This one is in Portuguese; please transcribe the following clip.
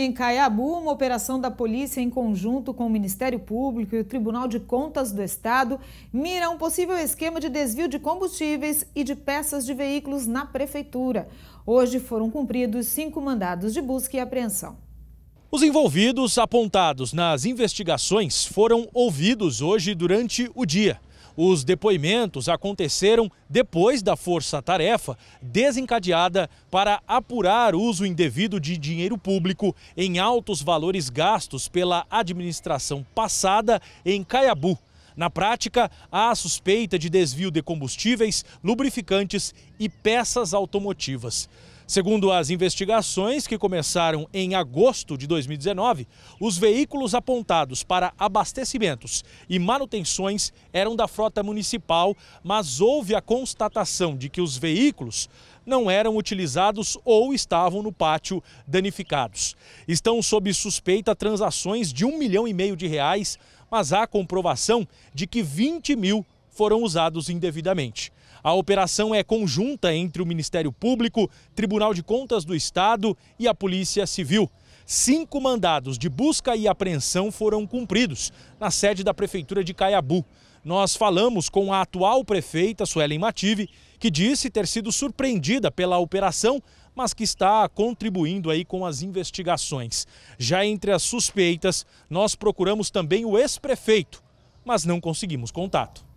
Em Caiabu, uma operação da polícia em conjunto com o Ministério Público e o Tribunal de Contas do Estado mira um possível esquema de desvio de combustíveis e de peças de veículos na prefeitura. Hoje foram cumpridos cinco mandados de busca e apreensão. Os envolvidos apontados nas investigações foram ouvidos hoje durante o dia. Os depoimentos aconteceram depois da força-tarefa desencadeada para apurar uso indevido de dinheiro público em altos valores gastos pela administração passada em Caiabu, na prática, há a suspeita de desvio de combustíveis, lubrificantes e peças automotivas. Segundo as investigações que começaram em agosto de 2019, os veículos apontados para abastecimentos e manutenções eram da frota municipal, mas houve a constatação de que os veículos não eram utilizados ou estavam no pátio danificados. Estão sob suspeita transações de um milhão e meio de reais, mas há comprovação de que 20 mil foram usados indevidamente. A operação é conjunta entre o Ministério Público, Tribunal de Contas do Estado e a Polícia Civil. Cinco mandados de busca e apreensão foram cumpridos na sede da Prefeitura de Caiabu. Nós falamos com a atual prefeita, Suelen Mative, que disse ter sido surpreendida pela operação, mas que está contribuindo aí com as investigações. Já entre as suspeitas, nós procuramos também o ex-prefeito, mas não conseguimos contato.